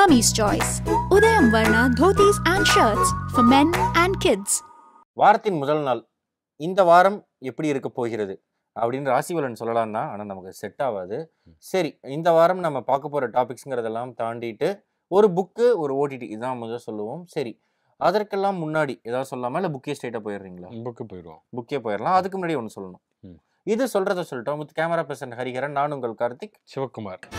Mummy's Choice. Udayam Varna dhotis and shirts for men and kids. வாரத்தின் முதல் நாள் இந்த வாரம் எப்படி இருக்க போகிறது அப்படின்னு ராசிவலன் சொல்லலாம் ஆனால் நமக்கு செட் ஆகாது சரி இந்த வாரம் நம்ம பார்க்க போகிற டாபிக்ஸுங்கிறதெல்லாம் தாண்டிட்டு ஒரு புக்கு ஒரு ஓடிடி இதான் முதல் சொல்லுவோம் சரி அதற்கெல்லாம் முன்னாடி ஏதாவது சொல்லாமல் இல்லை புக்கே ஸ்ட்ரெயிட்டாக போயிடுறீங்களா புக்கு போயிடுவோம் புக்கே போயிடலாம் அதுக்கு முன்னாடி ஒன்று சொல்லணும் இது சொல்கிறத சொல்லிட்டோம் வித் கேமரா பர்சன் ஹரிஹரன் நான் உங்கள் கார்த்திக் சிவகுமார்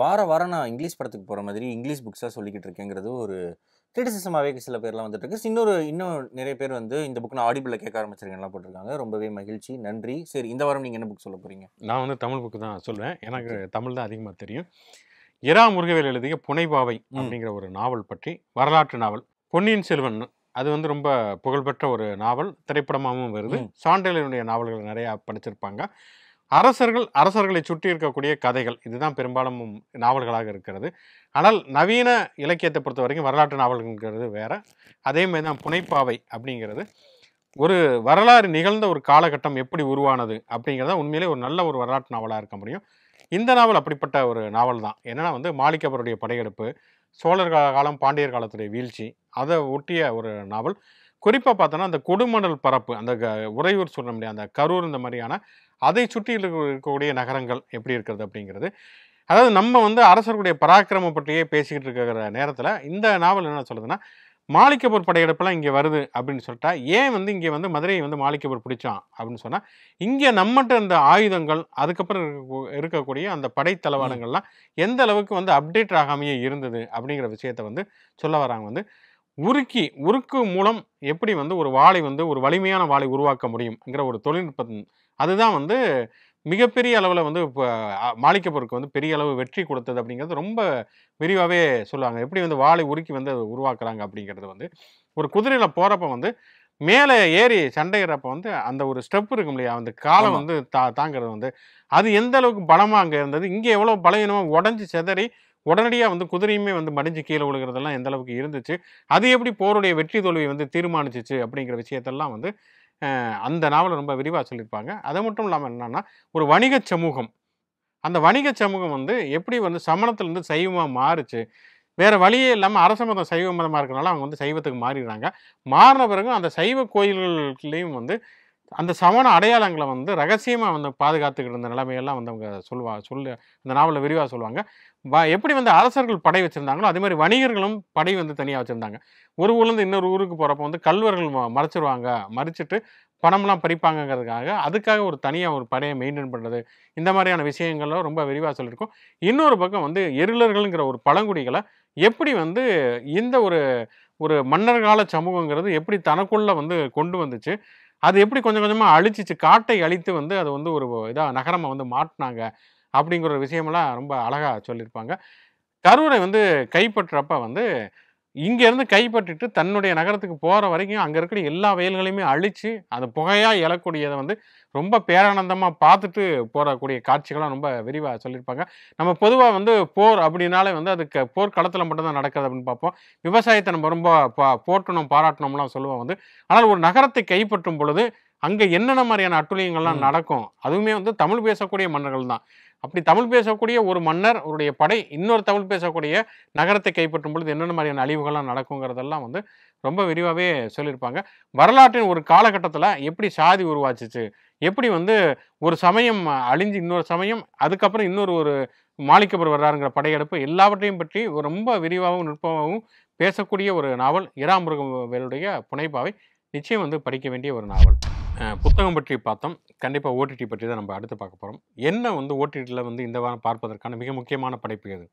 வார வாரம் நான் இங்கிலீஷ் படத்துக்கு போகிற மாதிரி இங்கிலீஷ் புக்ஸாக சொல்லிக்கிட்டு இருக்கேங்கிறது ஒரு கிரிட்டிசிசமாகவே சில பேர்லாம் வந்துட்டு இருக்கு இன்னொரு இன்னும் நிறைய பேர் வந்து இந்த புக் நான் ஆடிபிளில் கேட்க எல்லாம் போட்டிருக்காங்க ரொம்பவே மகிழ்ச்சி நன்றி சரி இந்த வாரம் நீங்கள் என்ன புக் சொல்ல போகிறீங்க நான் வந்து தமிழ் புக்கு தான் சொல்லுவேன் எனக்கு தமிழ் தான் அதிகமாக தெரியும் இரா முருகவேல் எழுதிய புனைபாவை அப்படிங்கிற ஒரு நாவல் பற்றி வரலாற்று நாவல் பொன்னியின் செல்வன் அது வந்து ரொம்ப புகழ்பெற்ற ஒரு நாவல் திரைப்படமாகவும் வருது சான்றிதழினுடைய நாவல்கள் நிறையா படிச்சிருப்பாங்க அரசர்கள் அரசர்களை சுற்றி இருக்கக்கூடிய கதைகள் இதுதான் பெரும்பாலும் நாவல்களாக இருக்கிறது ஆனால் நவீன இலக்கியத்தை பொறுத்த வரைக்கும் வரலாற்று நாவல்கள்ங்கிறது வேற அதே மாதிரி தான் புனைப்பாவை அப்படிங்கிறது ஒரு வரலாறு நிகழ்ந்த ஒரு காலகட்டம் எப்படி உருவானது அப்படிங்கிறத உண்மையிலே ஒரு நல்ல ஒரு வரலாற்று நாவலாக இருக்க முடியும் இந்த நாவல் அப்படிப்பட்ட ஒரு நாவல் தான் என்னென்னா வந்து மாளிகபருடைய படையெடுப்பு சோழர் காலம் பாண்டியர் காலத்துடைய வீழ்ச்சி அதை ஒட்டிய ஒரு நாவல் குறிப்பாக பார்த்தோன்னா அந்த கொடுமணல் பரப்பு அந்த க உறையூர் சொல்ல முடியாது அந்த கரூர் இந்த மாதிரியான அதை சுற்றி இருக்கக்கூடிய நகரங்கள் எப்படி இருக்கிறது அப்படிங்கிறது அதாவது நம்ம வந்து அரசர்களுடைய பராக்கிரம பற்றியே பேசிக்கிட்டு இருக்கிற நேரத்தில் இந்த நாவல் என்ன சொல்லுதுன்னா மாளிகைப்பூர் படையெடுப்பெல்லாம் இங்கே வருது அப்படின்னு சொல்லிட்டா ஏன் வந்து இங்கே வந்து மதுரையை வந்து மாளிகைப்பூர் பிடிச்சான் அப்படின்னு சொன்னால் இங்கே நம்மகிட்ட இருந்த ஆயுதங்கள் அதுக்கப்புறம் இருக்கக்கூடிய அந்த படைத்தளவாளங்கள்லாம் எந்த அளவுக்கு வந்து அப்டேட் ஆகாமையே இருந்தது அப்படிங்கிற விஷயத்தை வந்து சொல்ல வராங்க வந்து உருக்கி உருக்கு மூலம் எப்படி வந்து ஒரு வாழை வந்து ஒரு வலிமையான வாழை உருவாக்க முடியும்ங்கிற ஒரு தொழில்நுட்பம் அதுதான் வந்து மிகப்பெரிய அளவில் வந்து இப்போ மாளிகை வந்து பெரிய அளவு வெற்றி கொடுத்தது அப்படிங்கிறது ரொம்ப விரிவாகவே சொல்லுவாங்க எப்படி வந்து வாழை உருக்கி வந்து உருவாக்குறாங்க அப்படிங்கிறது வந்து ஒரு குதிரையில் போகிறப்ப வந்து மேலே ஏறி சண்டையிடுறப்ப வந்து அந்த ஒரு ஸ்டெப் இருக்கும் இல்லையா அந்த காலம் வந்து தா தாங்கிறது வந்து அது எந்த அளவுக்கு பலமாக அங்கே இருந்தது இங்கே எவ்வளோ பலவீனமாக உடஞ்சி செதறி உடனடியாக வந்து குதிரையுமே வந்து மடிஞ்சு கீழே விழுகிறதெல்லாம் எந்த அளவுக்கு இருந்துச்சு அது எப்படி போருடைய வெற்றி தோல்வியை வந்து தீர்மானிச்சிச்சு அப்படிங்கிற விஷயத்தெல்லாம் வந்து அந்த நாவல் ரொம்ப விரிவாக சொல்லியிருப்பாங்க அது மட்டும் இல்லாமல் என்னென்னா ஒரு வணிக சமூகம் அந்த வணிக சமூகம் வந்து எப்படி வந்து சமணத்துலேருந்து சைவமாக மாறுச்சு வேறு வழியே இல்லாமல் அரச மதம் சைவ மதமாக இருக்கிறனால அவங்க வந்து சைவத்துக்கு மாறிடுறாங்க மாறின பிறகு அந்த சைவ கோயில்கள்லேயும் வந்து அந்த சமண அடையாளங்களை வந்து ரகசியமாக வந்து பாதுகாத்துக்கிட்டு இருந்த நிலைமையெல்லாம் வந்து அவங்க சொல்லுவா சொல்லு அந்த நாவலில் விரிவாக சொல்லுவாங்க எப்படி வந்து அரசர்கள் படை வச்சுருந்தாங்களோ அதே மாதிரி வணிகர்களும் படை வந்து தனியாக வச்சுருந்தாங்க ஒரு ஊர்லேருந்து இன்னொரு ஊருக்கு போகிறப்ப வந்து கல்வர்கள் மறைச்சிருவாங்க மறைச்சிட்டு பணம்லாம் பறிப்பாங்கிறதுக்காக அதுக்காக ஒரு தனியாக ஒரு படையை மெயின்டைன் பண்ணுறது இந்த மாதிரியான விஷயங்கள்லாம் ரொம்ப விரிவாக சொல்லியிருக்கோம் இன்னொரு பக்கம் வந்து எருளர்கள்ங்கிற ஒரு பழங்குடிகளை எப்படி வந்து இந்த ஒரு ஒரு மன்னர் கால சமூகங்கிறது எப்படி தனக்குள்ளே வந்து கொண்டு வந்துச்சு அது எப்படி கொஞ்சம் கொஞ்சமாக அழிச்சிச்சு காட்டை அழித்து வந்து அது வந்து ஒரு இதாக நகரமாக வந்து மாட்டினாங்க அப்படிங்கிற ஒரு விஷயமெல்லாம் ரொம்ப அழகாக சொல்லியிருப்பாங்க கரூரை வந்து கைப்பற்றுறப்ப வந்து இங்கேருந்து கைப்பற்றிட்டு தன்னுடைய நகரத்துக்கு போகிற வரைக்கும் அங்கே இருக்கிற எல்லா வயல்களையுமே அழித்து அந்த புகையாக இழக்கூடியதை வந்து ரொம்ப பேரானந்தமாக பார்த்துட்டு போகக்கூடிய காட்சிகளாக ரொம்ப விரிவாக சொல்லியிருப்பாங்க நம்ம பொதுவாக வந்து போர் அப்படின்னாலே வந்து அதுக்கு போர்க்களத்தில் மட்டும்தான் நடக்குது அப்படின்னு பார்ப்போம் விவசாயத்தை நம்ம ரொம்ப பா போட்டணும் பாராட்டணும்லாம் சொல்லுவோம் வந்து ஆனால் ஒரு நகரத்தை கைப்பற்றும் பொழுது அங்கே என்னென்ன மாதிரியான அட்டுழியங்கள்லாம் நடக்கும் அதுவுமே வந்து தமிழ் பேசக்கூடிய மன்னர்கள் தான் அப்படி தமிழ் பேசக்கூடிய ஒரு மன்னர் அவருடைய படை இன்னொரு தமிழ் பேசக்கூடிய நகரத்தை கைப்பற்றும் பொழுது என்னென்ன மாதிரியான அழிவுகள்லாம் நடக்குங்கிறதெல்லாம் வந்து ரொம்ப விரிவாகவே சொல்லியிருப்பாங்க வரலாற்றின் ஒரு காலகட்டத்தில் எப்படி சாதி உருவாச்சிச்சு எப்படி வந்து ஒரு சமயம் அழிஞ்சு இன்னொரு சமயம் அதுக்கப்புறம் இன்னொரு ஒரு மாளிகப்பர் வர்றாருங்கிற படையெடுப்பு எல்லாவற்றையும் பற்றி ரொம்ப விரிவாகவும் நுட்பமாகவும் பேசக்கூடிய ஒரு நாவல் இராமுருகவேலுடைய புனைப்பாவை நிச்சயம் வந்து படிக்க வேண்டிய ஒரு நாவல் புத்தகம் பற்றி பார்த்தோம் கண்டிப்பாக ஓடிடி பற்றி தான் நம்ம அடுத்து பார்க்க போகிறோம் என்ன வந்து ஓடிடியில் வந்து இந்த வாரம் பார்ப்பதற்கான மிக முக்கியமான படைப்பு எது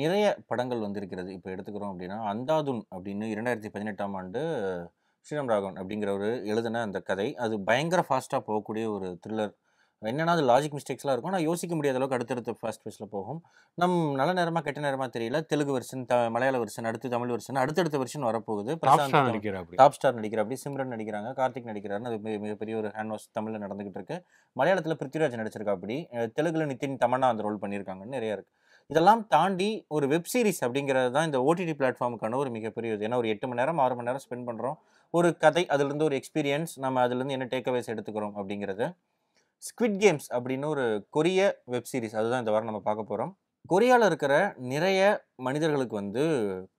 நிறைய படங்கள் வந்திருக்கிறது இப்போ எடுத்துக்கிறோம் அப்படின்னா அந்தாதுன் அப்படின்னு இரண்டாயிரத்தி பதினெட்டாம் ஆண்டு ஸ்ரீராம் ராகவன் அப்படிங்கிற ஒரு எழுதின அந்த கதை அது பயங்கர ஃபாஸ்ட்டாக போகக்கூடிய ஒரு த்ரில்லர் என்னென்னா அது லாஜிக் மிஸ்டேக்ஸ்லாம் இருக்கும் நான் யோசிக்க முடியாத அளவுக்கு அடுத்தடுத்த ஃபர்ஸ்ட் ஃபேஸில் போகும் நம் நல்ல நேரமாக கெட்ட நேரமாக தெரியல தெலுங்கு வருஷன் த மலையாள வருஷன் அடுத்து தமிழ் வருஷன் அடுத்தடுத்த வருஷன் வரப்போகுது டாப் ஸ்டார் நடிக்கிற அப்படி சிம்ரன் நடிக்கிறாங்க கார்த்திக் நடிக்கிறாருன்னு அது மிகப்பெரிய ஒரு ஹேண்ட் வாஷ் தமிழில் நடந்துகிட்டு இருக்கு மலையாளத்தில் பிருத்விராஜ் நடிச்சிருக்கா அப்படி தெலுங்குல நித்தின் தமன்னா அந்த ரோல் பண்ணியிருக்காங்கன்னு நிறையா இருக்குது இதெல்லாம் தாண்டி ஒரு வெப் சீரிஸ் அப்படிங்கிறது தான் இந்த ஓடிடி பிளாட்ஃபார்முக்கான ஒரு மிகப்பெரிய இது ஏன்னா ஒரு எட்டு மணி நேரம் ஆறு மணி நேரம் ஸ்பெண்ட் பண்ணுறோம் ஒரு கதை அதுலேருந்து ஒரு எக்ஸ்பீரியன்ஸ் நம்ம அதுலேருந்து என்ன டேக்அவேஸ் எடுத்துக்கிறோம் அப்படிங்கிறது ஸ்குவிட் கேம்ஸ் அப்படின்னு ஒரு கொரிய வெப் சீரிஸ் அதுதான் இந்த வாரம் நம்ம பார்க்க போகிறோம் கொரியாவில் இருக்கிற நிறைய மனிதர்களுக்கு வந்து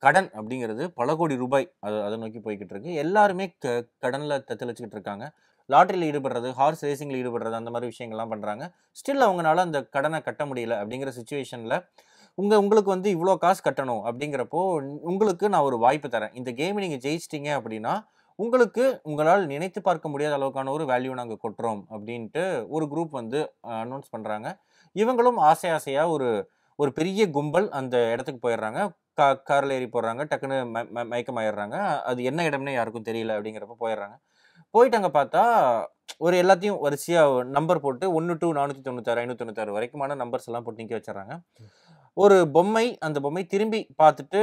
கடன் அப்படிங்கிறது பல கோடி ரூபாய் அது அதை நோக்கி போய்கிட்டு இருக்கு எல்லாருமே க கடனில் வச்சுக்கிட்டு இருக்காங்க லாட்ரியில் ஈடுபடுறது ஹார்ஸ் ரேசிங்கில் ஈடுபடுறது அந்த மாதிரி விஷயங்கள்லாம் பண்ணுறாங்க ஸ்டில் அவங்களால அந்த கடனை கட்ட முடியல அப்படிங்கிற சுச்சுவேஷனில் உங்கள் உங்களுக்கு வந்து இவ்வளோ காசு கட்டணும் அப்படிங்கிறப்போ உங்களுக்கு நான் ஒரு வாய்ப்பு தரேன் இந்த கேமை நீங்கள் ஜெயிச்சிட்டிங்க அப்படின்னா உங்களுக்கு உங்களால் நினைத்து பார்க்க முடியாத அளவுக்கான ஒரு வேல்யூ நாங்கள் கொட்டுறோம் அப்படின்ட்டு ஒரு குரூப் வந்து அனௌன்ஸ் பண்ணுறாங்க இவங்களும் ஆசை ஆசையாக ஒரு ஒரு பெரிய கும்பல் அந்த இடத்துக்கு போயிடுறாங்க கா காரில் ஏறி போடுறாங்க டக்குன்னு ஆயிடுறாங்க அது என்ன இடம்னு யாருக்கும் தெரியல அப்படிங்கிறப்ப போயிடுறாங்க அங்கே பார்த்தா ஒரு எல்லாத்தையும் வரிசையாக நம்பர் போட்டு ஒன்று டூ நானூற்றி தொண்ணூத்தாறு ஐநூற்றி தொண்ணூத்தாறு வரைக்குமான நம்பர்ஸ் எல்லாம் போட்டு நிற்க வச்சிடறாங்க ஒரு பொம்மை அந்த பொம்மை திரும்பி பார்த்துட்டு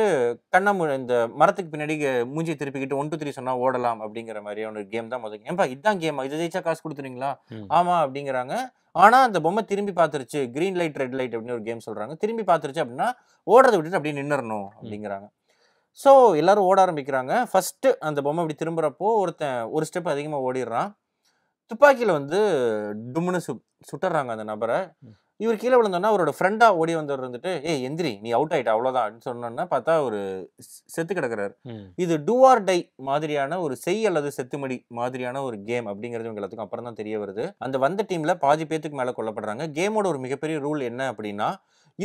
கண்ணம் இந்த மரத்துக்கு பின்னாடி மூஞ்சி திருப்பிக்கிட்டு ஒன் டூ த்ரீ சொன்னால் ஓடலாம் அப்படிங்கிற மாதிரியான ஒரு கேம் தான் முதல் ஏன்பா இதுதான் கேம் இதை ஜெயிச்சா காசு கொடுத்துருங்களா ஆமா அப்படிங்கிறாங்க ஆனால் அந்த பொம்மை திரும்பி பார்த்துருச்சு கிரீன் லைட் ரெட் லைட் அப்படின்னு ஒரு கேம் சொல்கிறாங்க திரும்பி பார்த்துருச்சு அப்படின்னா ஓடுறத விட்டுட்டு அப்படியே நின்னுறணும் அப்படிங்கிறாங்க ஸோ எல்லாரும் ஓட ஆரம்பிக்கிறாங்க ஃபஸ்ட்டு அந்த பொம்மை இப்படி திரும்புறப்போ ஒருத்தன் ஒரு ஸ்டெப் அதிகமாக ஓடிடுறான் துப்பாக்கியில் வந்து டும்னு சு சுட்டுறாங்க அந்த நபரை இவர் கீழே விழுந்தோன்னா அவரோட ஃப்ரெண்டாக ஓடி வந்தவர் வந்துட்டு ஏ எந்திரி நீ அவுட் ஆகிட்ட அவ்வளோதான் அப்படின்னு சொன்னோன்னா பார்த்தா ஒரு செத்து கிடக்கிறார் இது டூஆர் டை மாதிரியான ஒரு செய் அல்லது செத்துமடி மாதிரியான ஒரு கேம் அப்படிங்கிறது எல்லாத்துக்கும் அப்புறம் தான் தெரிய வருது அந்த வந்த டீமில் பாதி பேத்துக்கு மேலே கொல்லப்படுறாங்க கேமோட ஒரு மிகப்பெரிய ரூல் என்ன அப்படின்னா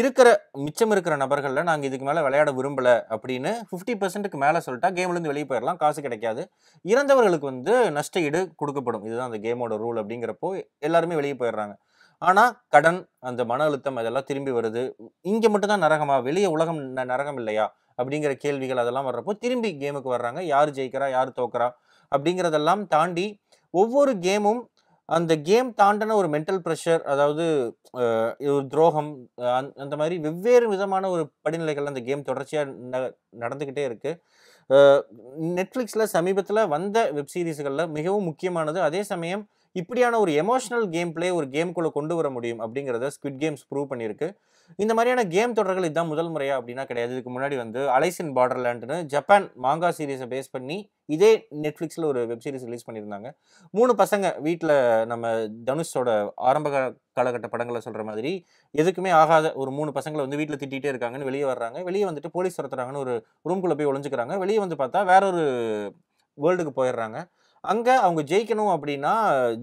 இருக்கிற மிச்சம் இருக்கிற நபர்களில் நாங்கள் இதுக்கு மேலே விளையாட விரும்பலை அப்படின்னு ஃபிஃப்டி பர்சன்ட்டுக்கு மேலே சொல்லிட்டா கேம்லேருந்து வெளியே போயிடலாம் காசு கிடைக்காது இறந்தவர்களுக்கு வந்து நஷ்ட ஈடு கொடுக்கப்படும் இதுதான் அந்த கேமோட ரூல் அப்படிங்கிறப்போ எல்லாருமே வெளியே போயிடுறாங்க ஆனால் கடன் அந்த மன அழுத்தம் அதெல்லாம் திரும்பி வருது இங்கே மட்டும்தான் நரகமா வெளியே உலகம் நரகம் இல்லையா அப்படிங்கிற கேள்விகள் அதெல்லாம் வர்றப்போ திரும்பி கேமுக்கு வர்றாங்க யார் ஜெயிக்கிறா யார் தோக்குறா அப்படிங்கிறதெல்லாம் தாண்டி ஒவ்வொரு கேமும் அந்த கேம் தாண்டின ஒரு மென்டல் ப்ரெஷர் அதாவது ஒரு துரோகம் அந்த மாதிரி வெவ்வேறு விதமான ஒரு படிநிலைகள் அந்த கேம் தொடர்ச்சியாக நடந்துக்கிட்டே இருக்குது நெட்ஃப்ளிக்ஸில் சமீபத்தில் வந்த வெப் சீரிஸ்களில் மிகவும் முக்கியமானது அதே சமயம் இப்படியான ஒரு எமோஷனல் கேம் பிளே ஒரு கேம்குள்ளே கொண்டு வர முடியும் அப்படிங்கிறத ஸ்குவிட் கேம்ஸ் ப்ரூவ் பண்ணியிருக்கு இந்த மாதிரியான கேம் தொடர்கள் இதுதான் முதல் முறையா அப்படின்னா கிடையாது இதுக்கு முன்னாடி வந்து அலைசின் பார்டர்லேண்ட்னு ஜப்பான் மாங்கா சீரீஸை பேஸ் பண்ணி இதே நெட்ஃப்ளிக்ஸில் ஒரு வெப் சீரிஸ் ரிலீஸ் பண்ணியிருந்தாங்க மூணு பசங்க வீட்டில் நம்ம தனுஷோட ஆரம்ப காலகட்ட படங்களை சொல்கிற மாதிரி எதுக்குமே ஆகாத ஒரு மூணு பசங்களை வந்து வீட்டில் திட்டிகிட்டே இருக்காங்கன்னு வெளியே வர்றாங்க வெளியே வந்துட்டு போலீஸ் துரத்துறாங்கன்னு ஒரு ரூம்குள்ளே போய் ஒழிஞ்சுக்கிறாங்க வெளியே வந்து பார்த்தா வேற ஒரு வேர்ல்டுக்கு போயிடுறாங்க அங்கே அவங்க ஜெயிக்கணும் அப்படின்னா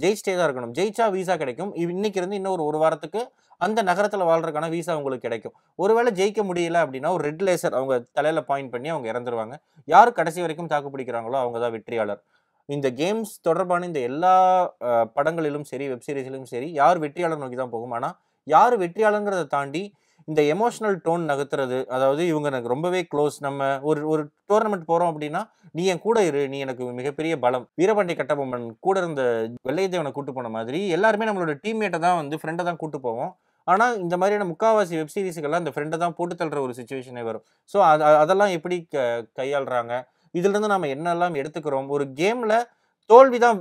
ஜெயிச்சிட்டே தான் இருக்கணும் ஜெயிச்சா விசா கிடைக்கும் இன்னைக்கு இருந்து இன்னும் ஒரு வாரத்துக்கு அந்த நகரத்தில் வாழ்றதுக்கான விசா உங்களுக்கு கிடைக்கும் ஒருவேளை ஜெயிக்க முடியல அப்படின்னா ஒரு ரெட் லேசர் அவங்க தலையில் பாயிண்ட் பண்ணி அவங்க இறந்துருவாங்க யார் கடைசி வரைக்கும் தாக்கு பிடிக்கிறாங்களோ அவங்க தான் வெற்றியாளர் இந்த கேம்ஸ் தொடர்பான இந்த எல்லா படங்களிலும் சரி வெப்சீரிஸ்லையும் சரி யார் வெற்றியாளர் நோக்கி தான் போகும் ஆனால் யார் வெற்றியாளருங்கிறத தாண்டி இந்த எமோஷனல் டோன் நகர்த்துறது அதாவது இவங்க எனக்கு ரொம்பவே க்ளோஸ் நம்ம ஒரு ஒரு டோர்னமெண்ட் போகிறோம் அப்படின்னா நீ என் கூட இரு நீ எனக்கு மிகப்பெரிய பலம் வீரபாண்டி கட்டபொம்மன் கூட இருந்த வெள்ளையத்தேவனை கூட்டு போன மாதிரி எல்லாருமே நம்மளோட டீம்மேட்டை தான் வந்து ஃப்ரெண்டை தான் கூட்டு போவோம் ஆனால் இந்த மாதிரியான முக்காவாசி வெப் சீரிஸுக்கெல்லாம் அந்த ஃப்ரெண்டை தான் போட்டு தள்ளுற ஒரு சுச்சுவேஷனே வரும் ஸோ அது அதெல்லாம் எப்படி க கையாளுறாங்க இதுலேருந்து நம்ம என்னெல்லாம் எடுத்துக்கிறோம் ஒரு கேமில் தோல்விதான்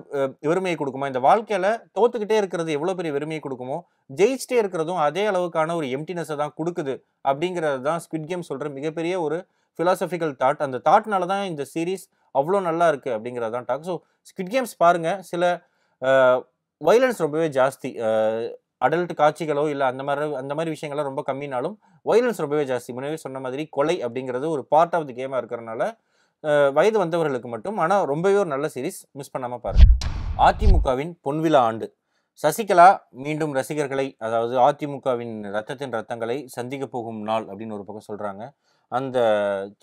வெறுமையை கொடுக்குமா இந்த வாழ்க்கையில தோத்துக்கிட்டே இருக்கிறது எவ்வளவு பெரிய வெறுமையை கொடுக்குமோ ஜெயிச்சிட்டே இருக்கிறதும் அதே அளவுக்கான ஒரு எம்டினஸை தான் கொடுக்குது அப்படிங்கிறது தான் ஸ்பிட் கேம் சொல்ற மிகப்பெரிய ஒரு ஃபிலாசபிக்கல் தாட் அந்த தாட்னால தான் இந்த சீரீஸ் அவ்வளோ நல்லா இருக்குது அப்படிங்கிறது தான் டாக் ஸோ ஸ்கிட் கேம்ஸ் பாருங்கள் சில வைலன்ஸ் ரொம்பவே ஜாஸ்தி அடல்ட் காட்சிகளோ இல்லை அந்த மாதிரி அந்த மாதிரி விஷயங்கள்லாம் ரொம்ப கம்மினாலும் வைலன்ஸ் ரொம்பவே ஜாஸ்தி முன்னாடி சொன்ன மாதிரி கொலை அப்படிங்கிறது ஒரு பார்ட் ஆஃப் தி கேமாக இருக்கிறனால வயது வந்தவர்களுக்கு மட்டும் ஆனால் ரொம்பவே ஒரு நல்ல சீரீஸ் மிஸ் பண்ணாமல் பாருங்கள் அதிமுகவின் பொன்விழா ஆண்டு சசிகலா மீண்டும் ரசிகர்களை அதாவது அதிமுகவின் ரத்தத்தின் ரத்தங்களை சந்திக்க போகும் நாள் அப்படின்னு ஒரு பக்கம் சொல்கிறாங்க அந்த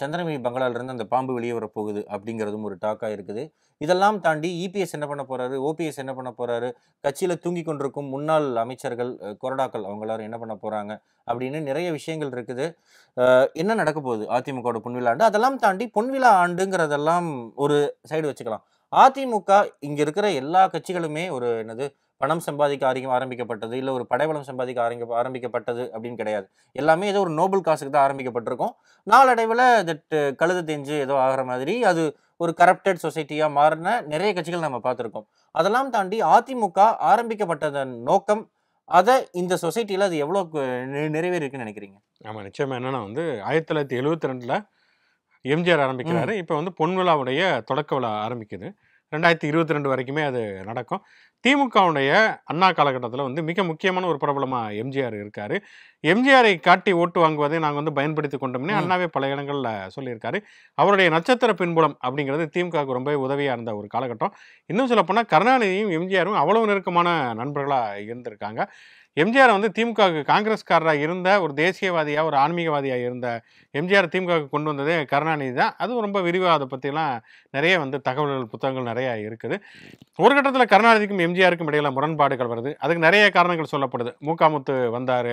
சந்திரமணி பங்களாலிருந்து அந்த பாம்பு வெளியே வரப்போகுது அப்படிங்கிறதும் ஒரு டாக்காக இருக்குது இதெல்லாம் தாண்டி இபிஎஸ் e என்ன பண்ண போகிறாரு ஓபிஎஸ் என்ன பண்ண போகிறாரு கட்சியில் தூங்கி கொண்டிருக்கும் முன்னாள் அமைச்சர்கள் கொரடாக்கள் அவங்களாரும் என்ன பண்ண போகிறாங்க அப்படின்னு நிறைய விஷயங்கள் இருக்குது என்ன நடக்க போகுது அதிமுகவோட பொன்விழா ஆண்டு அதெல்லாம் தாண்டி பொன்விழா ஆண்டுங்கிறதெல்லாம் ஒரு சைடு வச்சுக்கலாம் அதிமுக இங்கே இருக்கிற எல்லா கட்சிகளுமே ஒரு என்னது பணம் சம்பாதிக்க ஆரம்பி ஆரம்பிக்கப்பட்டது இல்லை ஒரு படைவளம் சம்பாதிக்க ஆரம்பி ஆரம்பிக்கப்பட்டது அப்படின்னு கிடையாது எல்லாமே ஏதோ ஒரு நோபல் காசுக்கு தான் ஆரம்பிக்கப்பட்டிருக்கும் நாளடைவில் தட் கழுத தெஞ்சு ஏதோ ஆகிற மாதிரி அது ஒரு கரப்டட் சொசைட்டியாக மாறின நிறைய கட்சிகள் நம்ம பார்த்துருக்கோம் அதெல்லாம் தாண்டி அதிமுக ஆரம்பிக்கப்பட்டதன் நோக்கம் அதை இந்த சொசைட்டியில் அது எவ்வளோ நிறைவேறிருக்குன்னு நினைக்கிறீங்க ஆமாம் நிச்சயமாக என்னென்னா வந்து ஆயிரத்தி தொள்ளாயிரத்தி எழுவத்தி ரெண்டில் எம்ஜிஆர் ஆரம்பிக்கிறாரு இப்போ வந்து பொன் விழாவுடைய தொடக்க விழா ஆரம்பிக்குது ரெண்டாயிரத்தி இருபத்தி ரெண்டு வரைக்குமே அது நடக்கும் திமுகவுடைய அண்ணா காலகட்டத்தில் வந்து மிக முக்கியமான ஒரு பிரபலமாக எம்ஜிஆர் இருக்கார் எம்ஜிஆரை காட்டி ஓட்டு வாங்குவதை நாங்கள் வந்து பயன்படுத்தி கொண்டோம்னே அண்ணாவே பல இடங்களில் சொல்லியிருக்காரு அவருடைய நட்சத்திர பின்புலம் அப்படிங்கிறது திமுகவுக்கு ரொம்ப உதவியாக இருந்த ஒரு காலகட்டம் இன்னும் சொல்லப்போனால் கருணாநிதியும் எம்ஜிஆரும் அவ்வளவு நெருக்கமான நண்பர்களாக இருந்திருக்காங்க எம்ஜிஆர் வந்து திமுகவுக்கு காங்கிரஸ்காரராக இருந்த ஒரு தேசியவாதியாக ஒரு ஆன்மீகவாதியாக இருந்த எம்ஜிஆர் திமுகவுக்கு கொண்டு வந்தது கருணாநிதி தான் அதுவும் ரொம்ப விரிவாக அதை பற்றிலாம் நிறைய வந்து தகவல்கள் புத்தகங்கள் நிறையா இருக்குது ஒரு கட்டத்தில் கருணாநிதிக்கும் எம்ஜிஆருக்கும் இடையில முரண்பாடுகள் வருது அதுக்கு நிறைய காரணங்கள் சொல்லப்படுது மூக்காமுத்து வந்தார்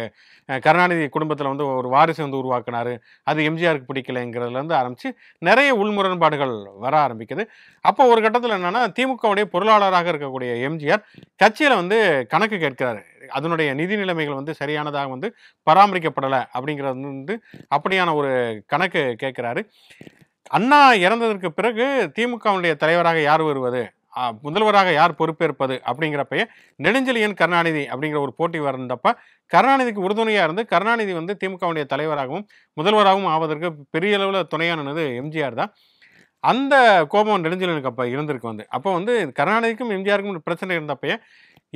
கருணாநிதி குடும்பத்தில் வந்து ஒரு வாரிசு வந்து உருவாக்குனார் அது எம்ஜிஆருக்கு பிடிக்கலைங்கிறதுலேருந்து ஆரம்பித்து நிறைய உள்முரண்பாடுகள் வர ஆரம்பிக்குது அப்போ ஒரு கட்டத்தில் என்னென்னா திமுகவுடைய பொருளாளராக இருக்கக்கூடிய எம்ஜிஆர் கட்சியில் வந்து கணக்கு கேட்கிறாரு அதனுடைய நிதி நிலைமைகள் வந்து சரியானதாக வந்து பராமரிக்கப்படலை அப்படிங்கிறது வந்து அப்படியான ஒரு கணக்கு கேட்குறாரு அண்ணா இறந்ததற்கு பிறகு திமுகவுடைய தலைவராக யார் வருவது முதல்வராக யார் பொறுப்பேற்பது அப்படிங்கிறப்பையே நெடுஞ்செழியன் கருணாநிதி அப்படிங்கிற ஒரு போட்டி வரந்தப்ப கருணாநிதிக்கு உறுதுணையாக இருந்து கருணாநிதி வந்து திமுகவுடைய தலைவராகவும் முதல்வராகவும் ஆவதற்கு பெரிய அளவில் துணையானது எம்ஜிஆர் தான் அந்த கோபம் நெடுஞ்செழியனுக்கு அப்போ இருந்திருக்கு வந்து அப்போ வந்து கருணாநிதிக்கும் எம்ஜிஆருக்கும் பிரச்சனை இருந்தப்பயே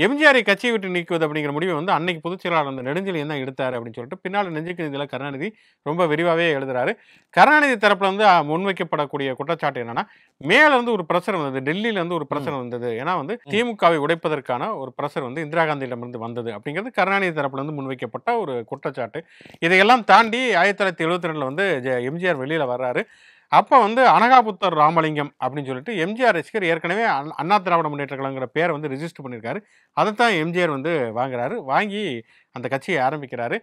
எம்ஜிஆரை கட்சியை விட்டு நீக்குவது அப்படிங்கிற முடிவை வந்து அன்னைக்கு பொதுச் செயலாளர் அந்த நெடுஞ்செழியன் தான் எடுத்தார் அப்படின்னு சொல்லிட்டு பின்னால் நெஞ்சுக்கு கருணாநிதி ரொம்ப விரிவாகவே எழுதுறாரு கருணாநிதி தரப்பில் வந்து முன்வைக்கப்படக்கூடிய குற்றச்சாட்டு என்னன்னா மேலேருந்து ஒரு பிரசர் வந்தது டெல்லியிலேருந்து ஒரு பிரசர் வந்தது ஏன்னா வந்து திமுகவை உடைப்பதற்கான ஒரு பிரசர் வந்து இந்திரா காந்தியிடமிருந்து வந்தது அப்படிங்கிறது கருணாநிதி தரப்புல வந்து முன்வைக்கப்பட்ட ஒரு குற்றச்சாட்டு இதையெல்லாம் தாண்டி ஆயிரத்தி தொள்ளாயிரத்தி எழுபத்தி ரெண்டில் வந்து எம்ஜிஆர் வெளியில் வர்றாரு அப்போ வந்து அனகாபுத்தர் ராமலிங்கம் அப்படின்னு சொல்லிட்டு எம்ஜிஆர் ரசிகர் ஏற்கனவே அண்ணா திராவிட முன்னேற்ற கழகங்கிற பேரை வந்து ரிஜிஸ்டர் பண்ணியிருக்காரு அதை தான் எம்ஜிஆர் வந்து வாங்குறாரு வாங்கி அந்த கட்சியை ஆரம்பிக்கிறாரு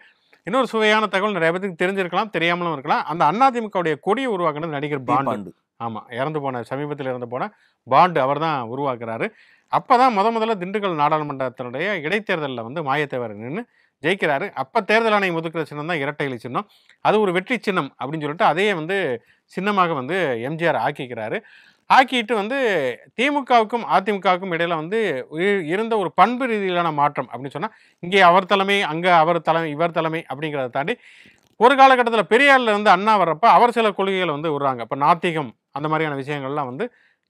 இன்னொரு சுவையான தகவல் நிறைய பேருக்கு தெரிஞ்சிருக்கலாம் தெரியாமலும் இருக்கலாம் அந்த அதிமுகவுடைய கொடியை உருவாக்குனது நடிகர் பாண்டு ஆமாம் இறந்து போன சமீபத்தில் இறந்து போன பாண்டு அவர் தான் உருவாக்குறாரு அப்போ தான் முத முதல்ல திண்டுக்கல் நாடாளுமன்றத்தினுடைய இடைத்தேர்தலில் வந்து மாயத்தேவர் நின்று ஜெயிக்கிறாரு அப்போ தேர்தல் ஆணையம் ஒதுக்கிற சின்னம் தான் இரட்டை இலை சின்னம் அது ஒரு வெற்றி சின்னம் அப்படின்னு சொல்லிட்டு அதையே வந்து சின்னமாக வந்து எம்ஜிஆர் ஆக்கிக்கிறாரு ஆக்கிட்டு வந்து திமுகவுக்கும் அதிமுகவுக்கும் இடையில வந்து இருந்த ஒரு பண்பு ரீதியிலான மாற்றம் அப்படின்னு சொன்னால் இங்கே அவர் தலைமை அங்கே அவர் தலைமை இவர் தலைமை அப்படிங்கிறத தாண்டி ஒரு காலகட்டத்தில் பெரியாரில் இருந்து அண்ணா வர்றப்ப அவர் சில கொள்கைகளை வந்து விடுறாங்க இப்போ நாத்திகம் அந்த மாதிரியான விஷயங்கள்லாம் வந்து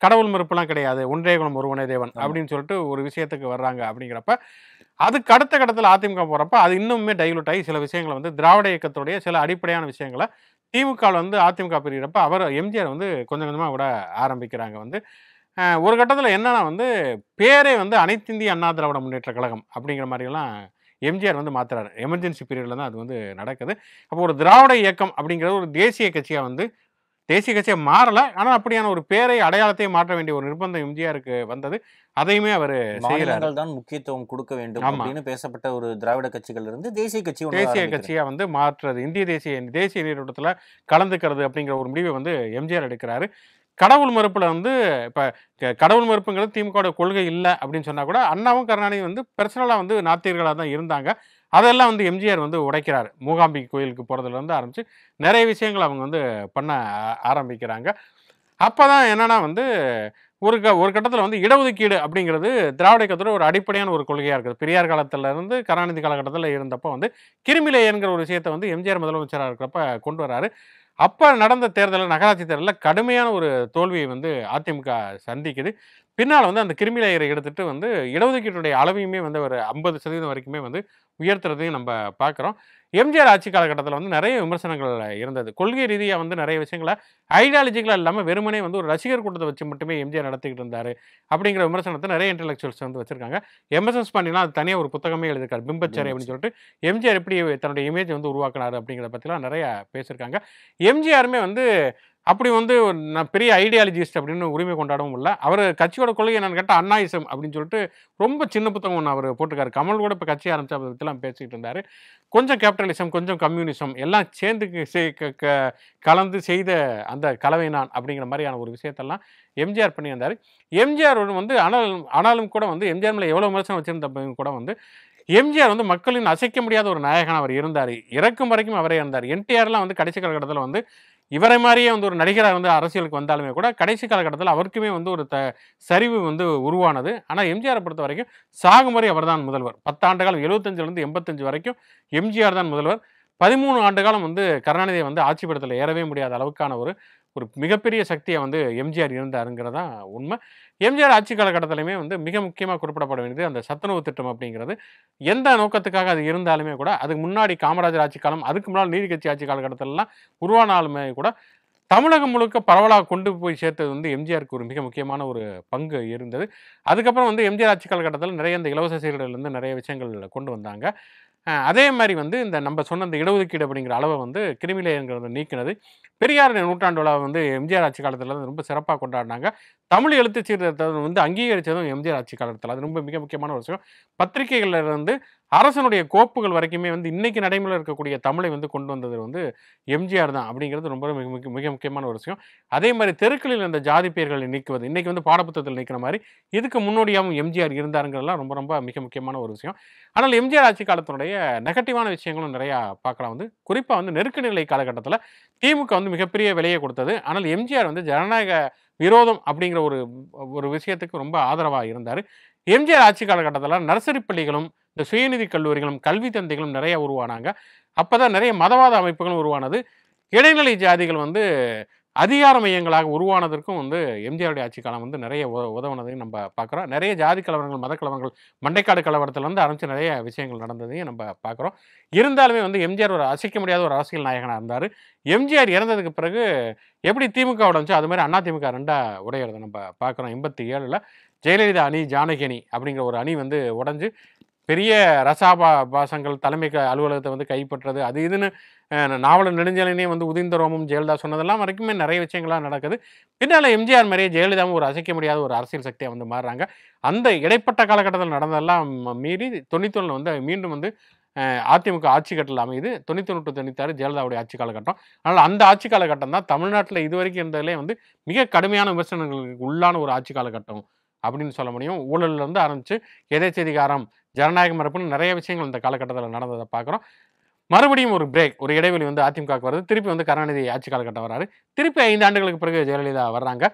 கடவுள் மறுப்புலாம் கிடையாது ஒன்றே குணம் ஒருவனே தேவன் அப்படின்னு சொல்லிட்டு ஒரு விஷயத்துக்கு வர்றாங்க அப்படிங்கிறப்ப அதுக்கு அடுத்த கட்டத்தில் அதிமுக போகிறப்ப அது இன்னுமே டைலூட் ஆகி சில விஷயங்களை வந்து திராவிட இயக்கத்துடைய சில அடிப்படையான விஷயங்களை திமுக வந்து அதிமுக பிரிகிறப்ப அவர் எம்ஜிஆர் வந்து கொஞ்சம் கொஞ்சமாக விட ஆரம்பிக்கிறாங்க வந்து ஒரு கட்டத்தில் என்னென்னா வந்து பேரே வந்து அனைத்து இந்திய அண்ணா திராவிட முன்னேற்ற கழகம் அப்படிங்கிற மாதிரிலாம் எம்ஜிஆர் வந்து மாற்றுறாரு எமர்ஜென்சி பீரியடில் தான் அது வந்து நடக்குது அப்போ ஒரு திராவிட இயக்கம் அப்படிங்கிறது ஒரு தேசிய கட்சியாக வந்து தேசிய கட்சியை மாறலை ஆனால் அப்படியான ஒரு பேரை அடையாளத்தை மாற்ற வேண்டிய ஒரு நிர்பந்தம் எம்ஜிஆருக்கு வந்தது அதையுமே அவர் மாநிலங்கள் தான் முக்கியத்துவம் கொடுக்க வேண்டும் அப்படின்னு பேசப்பட்ட ஒரு திராவிட கட்சிகள் இருந்து தேசிய கட்சி தேசிய கட்சியாக வந்து மாற்றுறது இந்திய தேசிய தேசிய நீரோட்டத்தில் கலந்துக்கிறது அப்படிங்கிற ஒரு முடிவை வந்து எம்ஜிஆர் எடுக்கிறாரு கடவுள் மறுப்பில் வந்து இப்போ கடவுள் மறுப்புங்கிறது திமுகவோட கொள்கை இல்லை அப்படின்னு சொன்னால் கூட அண்ணாவும் கருணாநிதி வந்து பர்சனலாக வந்து நாத்தியர்களாக தான் இருந்தாங்க அதெல்லாம் வந்து எம்ஜிஆர் வந்து உடைக்கிறார் மூகாம்பிகை கோயிலுக்கு போகிறதுலேருந்து ஆரம்பித்து நிறைய விஷயங்கள் அவங்க வந்து பண்ண ஆரம்பிக்கிறாங்க அப்போ தான் என்னென்னா வந்து ஒரு க ஒரு கட்டத்தில் வந்து இடஒதுக்கீடு அப்படிங்கிறது திராவிட இயக்கத்தோட ஒரு அடிப்படையான ஒரு கொள்கையாக இருக்குது பெரியார் காலத்திலேருந்து கருணாநிதி காலகட்டத்தில் இருந்தப்போ வந்து கிருமிலேயங்கிற ஒரு விஷயத்தை வந்து எம்ஜிஆர் முதலமைச்சராக இருக்கிறப்ப கொண்டு வராரு அப்போ நடந்த தேர்தலில் நகராட்சி தேர்தலில் கடுமையான ஒரு தோல்வியை வந்து அதிமுக சந்திக்குது பின்னால் வந்து அந்த கிருமிலேயரை எடுத்துகிட்டு வந்து இடஒதுக்கீட்டுடைய அளவையுமே வந்து ஒரு ஐம்பது சதவீதம் வரைக்குமே வந்து உயர்த்துறதையும் நம்ம பார்க்குறோம் எம்ஜிஆர் ஆட்சி காலகட்டத்தில் வந்து நிறைய விமர்சனங்கள் இருந்தது கொள்கை ரீதியாக வந்து நிறைய விஷயங்களை ஐடியாலஜிக்கலாக இல்லாமல் வெறுமனே வந்து ஒரு ரசிகர் கூட்டத்தை வச்சு மட்டுமே எம்ஜிஆர் நடத்திக்கிட்டு இருந்தார் அப்படிங்கிற விமர்சனத்தை நிறைய இன்டலெக்சுவல்ஸ் வந்து வச்சுருக்காங்க எம்எஸ்எஸ் பண்ணினா அது தனியாக ஒரு புத்தகமே எழுதியிருக்காரு பிம்பச்சரி அப்படின்னு சொல்லிட்டு எம்ஜிஆர் எப்படி தன்னுடைய இமேஜ் வந்து உருவாக்கினார் அப்படிங்கிறத பற்றிலாம் நிறையா பேசியிருக்காங்க எம்ஜிஆருமே வந்து அப்படி வந்து நான் பெரிய ஐடியாலஜிஸ்ட் அப்படின்னு உரிமை கொண்டாடவும் இல்லை அவர் கட்சியோட கொள்கை என்னன்னு கேட்டால் அன்னாயிசம் அப்படின்னு சொல்லிட்டு ரொம்ப சின்ன புத்தகம் ஒன்று அவர் போட்டிருக்காரு கமல் கூட இப்போ கட்சி ஆரம்பித்த பற்றிலாம் பேசிக்கிட்டு இருந்தார் கொஞ்சம் கேபிட்டலிசம் கொஞ்சம் கம்யூனிசம் எல்லாம் சேர்ந்து கலந்து செய்த அந்த கலவை நான் அப்படிங்கிற மாதிரியான ஒரு விஷயத்தெல்லாம் எம்ஜிஆர் பண்ணியிருந்தார் எம்ஜிஆர் வந்து ஆனாலும் ஆனாலும் கூட வந்து எம்ஜிஆர் மேலே எவ்வளோ விமர்சனம் வச்சுருந்த கூட வந்து எம்ஜிஆர் வந்து மக்களின் அசைக்க முடியாத ஒரு நாயகன் அவர் இருந்தார் இறக்கும் வரைக்கும் அவரே இருந்தார் என்டிஆர்லாம் வந்து கடைசி கட்டத்தில் வந்து இவரை மாதிரியே வந்து ஒரு நடிகராக வந்து அரசியலுக்கு வந்தாலுமே கூட கடைசி காலகட்டத்தில் அவருக்குமே வந்து ஒரு த சரிவு வந்து உருவானது ஆனால் எம்ஜிஆரை பொறுத்த வரைக்கும் சாகுமுறை அவர் தான் முதல்வர் பத்தாண்டு காலம் எழுபத்தஞ்சிலிருந்து எண்பத்தஞ்சு வரைக்கும் எம்ஜிஆர் தான் முதல்வர் பதிமூணு ஆண்டு காலம் வந்து கருணாநிதியை வந்து ஆட்சிப்படத்தில் ஏறவே முடியாத அளவுக்கான ஒரு ஒரு மிகப்பெரிய சக்தியை வந்து எம்ஜிஆர் தான் உண்மை எம்ஜிஆர் ஆட்சி காலகட்டத்திலையுமே வந்து மிக முக்கியமாக குறிப்பிடப்பட வேண்டியது அந்த சத்துணவு திட்டம் அப்படிங்கிறது எந்த நோக்கத்துக்காக அது இருந்தாலுமே கூட அதுக்கு முன்னாடி காமராஜர் ஆட்சி காலம் அதுக்கு முன்னால் நீதிக்கட்சி ஆட்சி காலகட்டத்திலலாம் உருவானாலுமே கூட தமிழகம் முழுக்க பரவலாக கொண்டு போய் சேர்த்தது வந்து எம்ஜிஆருக்கு ஒரு மிக முக்கியமான ஒரு பங்கு இருந்தது அதுக்கப்புறம் வந்து எம்ஜிஆர் ஆட்சி காலகட்டத்தில் நிறைய இந்த இலவச சீர்களிலிருந்து நிறைய விஷயங்கள் கொண்டு வந்தாங்க அதே மாதிரி வந்து இந்த நம்ம சொன்ன இந்த இடஒதுக்கீடு அப்படிங்கிற அளவை வந்து கிருமிலேயங்கிறத நீக்கினது பெரியார் நூற்றாண்டு விழா வந்து எம்ஜிஆர் ஆட்சி காலத்தில் வந்து ரொம்ப சிறப்பாக கொண்டாடினாங்க தமிழ் எழுத்து சீர்திருத்தம் வந்து அங்கீகரித்ததும் எம்ஜிஆர் ஆட்சி காலத்தில் அது ரொம்ப மிக முக்கியமான ஒரு விஷயம் பத்திரிகைகளில் இருந்து அரசனுடைய கோப்புகள் வரைக்குமே வந்து இன்றைக்கி நடைமுறையில் இருக்கக்கூடிய தமிழை வந்து கொண்டு வந்தது வந்து எம்ஜிஆர் தான் அப்படிங்கிறது ரொம்ப மிக மிக முக்கியமான ஒரு விஷயம் அதே மாதிரி தெருக்களில் அந்த ஜாதி பெயர்களை நீக்குவது இன்றைக்கி வந்து பாடப்புத்தகத்தில் நிற்கிற மாதிரி இதுக்கு முன்னோடியாகவும் எம்ஜிஆர் இருந்தாருங்கிறதெல்லாம் ரொம்ப ரொம்ப மிக முக்கியமான ஒரு விஷயம் ஆனால் எம்ஜிஆர் ஆட்சி காலத்தினுடைய நெகட்டிவான விஷயங்களும் நிறையா பார்க்கலாம் வந்து குறிப்பாக வந்து நெருக்கடி நிலை காலகட்டத்தில் திமுக வந்து மிகப்பெரிய விலையை கொடுத்தது ஆனால் எம்ஜிஆர் வந்து ஜனநாயக விரோதம் அப்படிங்கிற ஒரு ஒரு விஷயத்துக்கு ரொம்ப ஆதரவாக இருந்தார் எம்ஜிஆர் ஆட்சி காலகட்டத்தில் நர்சரி பள்ளிகளும் இந்த சுயநிதி கல்லூரிகளும் கல்வி தந்தைகளும் நிறைய உருவானாங்க அப்போ தான் நிறைய மதவாத அமைப்புகளும் உருவானது இடைநிலை ஜாதிகள் வந்து அதிகார மையங்களாக உருவானதற்கும் வந்து எம்ஜிஆருடைய ஆட்சி காலம் வந்து நிறைய உ உதவுனதையும் நம்ம பார்க்குறோம் நிறைய ஜாதி கலவரங்கள் மத கலவரங்கள் மண்டைக்காடு கலவரத்துலேருந்து ஆரம்பித்து நிறைய விஷயங்கள் நடந்ததையும் நம்ம பார்க்குறோம் இருந்தாலுமே வந்து எம்ஜிஆர் ஒரு அசைக்க முடியாத ஒரு அரசியல் நாயகனாக இருந்தார் எம்ஜிஆர் இறந்ததுக்கு பிறகு எப்படி திமுக உடஞ்சோ அது மாதிரி அண்ணா திமுக ரெண்டாக உடையிறத நம்ம பார்க்குறோம் எண்பத்தி ஏழில் ஜெயலலிதா அணி ஜானகி அணி அப்படிங்கிற ஒரு அணி வந்து உடஞ்சு பெரிய ரசாபா பாசங்கள் தலைமை அலுவலகத்தை வந்து கைப்பற்றுறது அது இதுன்னு நாவல நெடுஞ்சலினே வந்து உதிர்ந்த ரோமம் ஜெயலலிதா சொன்னதெல்லாம் வரைக்குமே நிறைய விஷயங்கள்லாம் நடக்குது பின்னால் எம்ஜிஆர் மாதிரியே ஜெயலலிதாவும் ஒரு அசைக்க முடியாத ஒரு அரசியல் சக்தியாக வந்து மாறுறாங்க அந்த இடைப்பட்ட காலகட்டத்தில் நடந்ததெல்லாம் மீறி தொண்ணூத்தொன்னில் வந்து மீண்டும் வந்து அதிமுக ஆட்சி கட்டில் அமையுது தொண்ணூற்றி ஒன்று தொண்ணூத்தாறு ஜெயலலிதாவுடைய ஆட்சி காலகட்டம் ஆனால் அந்த ஆட்சி காலகட்டம் தான் தமிழ்நாட்டில் இதுவரைக்கும் இருந்ததுலேயே வந்து மிக கடுமையான விமர்சனங்களுக்கு உள்ளான ஒரு ஆட்சி காலகட்டம் அப்படின்னு சொல்ல முடியும் ஊழலில் வந்து ஆரம்பித்து எதேச்சதிகாரம் ஜனநாயக மரப்புன்னு நிறைய விஷயங்கள் இந்த காலகட்டத்தில் நடந்ததை பார்க்குறோம் மறுபடியும் ஒரு பிரேக் ஒரு இடைவெளி வந்து அதிமுக வருது திருப்பி வந்து கருணாநிதி ஆட்சி காலகட்டம் வராரு திருப்பி ஐந்து ஆண்டுகளுக்கு பிறகு ஜெயலலிதா வர்றாங்க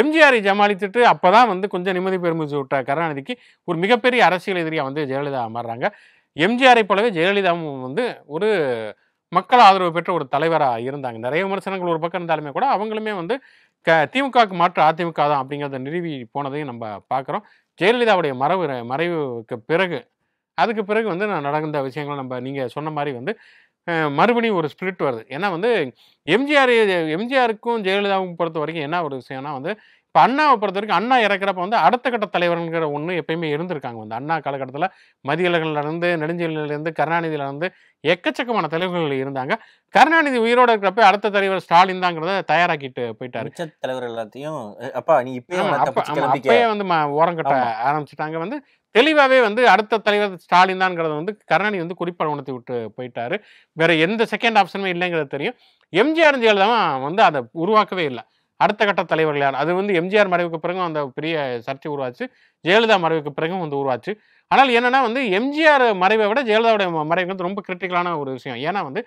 எம்ஜிஆரை ஜமாளித்துட்டு அப்போ தான் வந்து கொஞ்சம் நிம்மதி பெருமிச்சு விட்ட கருணாநிதிக்கு ஒரு மிகப்பெரிய அரசியல் எதிரியாக வந்து ஜெயலலிதா மாறுறாங்க எம்ஜிஆரை போலவே ஜெயலலிதாவும் வந்து ஒரு மக்கள் ஆதரவு பெற்ற ஒரு தலைவராக இருந்தாங்க நிறைய விமர்சனங்கள் ஒரு பக்கம் இருந்தாலுமே கூட அவங்களுமே வந்து க திமுகவுக்கு மாற்று அதிமுக தான் அப்படிங்கிறத நிறுவி போனதையும் நம்ம பார்க்குறோம் ஜெயலலிதாவுடைய மறைவு மறைவுக்கு பிறகு அதுக்கு பிறகு வந்து நான் நடந்த விஷயங்கள் நம்ம நீங்கள் சொன்ன மாதிரி வந்து மறுபடியும் ஒரு ஸ்பிரிட் வருது ஏன்னா வந்து எம்ஜிஆர் எம்ஜிஆருக்கும் ஜெயலலிதாவுக்கும் பொறுத்த வரைக்கும் என்ன ஒரு விஷயம்னா வந்து இப்போ அண்ணாவை பொறுத்த வரைக்கும் அண்ணா இறக்குறப்ப வந்து அடுத்த கட்ட தலைவர்கிற ஒன்று எப்பயுமே இருந்திருக்காங்க வந்து அண்ணா காலகட்டத்தில் மதியலகள்லேருந்து நெடுஞ்செழிலேருந்து கருணாநிதியிலேருந்து எக்கச்சக்கமான தலைவர்கள் இருந்தாங்க கருணாநிதி உயிரோடு இருக்கிறப்ப அடுத்த தலைவர் ஸ்டாலின் தாங்கிறத தயாராக்கிட்டு போயிட்டாரு தலைவர் எல்லாத்தையும் அப்பா நீ இப்பயே வந்து ஓரம் கட்ட ஆரம்பிச்சிட்டாங்க வந்து தெளிவாகவே வந்து அடுத்த தலைவர் ஸ்டாலின் தான்ங்கிறத வந்து கருணாநிதி வந்து குறிப்பாக உணர்த்தி விட்டு போயிட்டாரு வேற எந்த செகண்ட் ஆப்ஷனுமே இல்லைங்கிறது தெரியும் எம்ஜிஆர் ஜெயலலிதாவும் வந்து அதை உருவாக்கவே இல்லை அடுத்த கட்ட தலைவர்கள் யார் அது வந்து எம்ஜிஆர் மறைவுக்கு பிறகும் அந்த பெரிய சர்ச்சை உருவாச்சு ஜெயலலிதா மறைவுக்கு பிறகும் வந்து உருவாச்சு ஆனால் என்னென்னா வந்து எம்ஜிஆர் மறைவை விட ஜெயலலிதாவுடைய மறைவு வந்து ரொம்ப கிரிட்டிக்கலான ஒரு விஷயம் ஏன்னா வந்து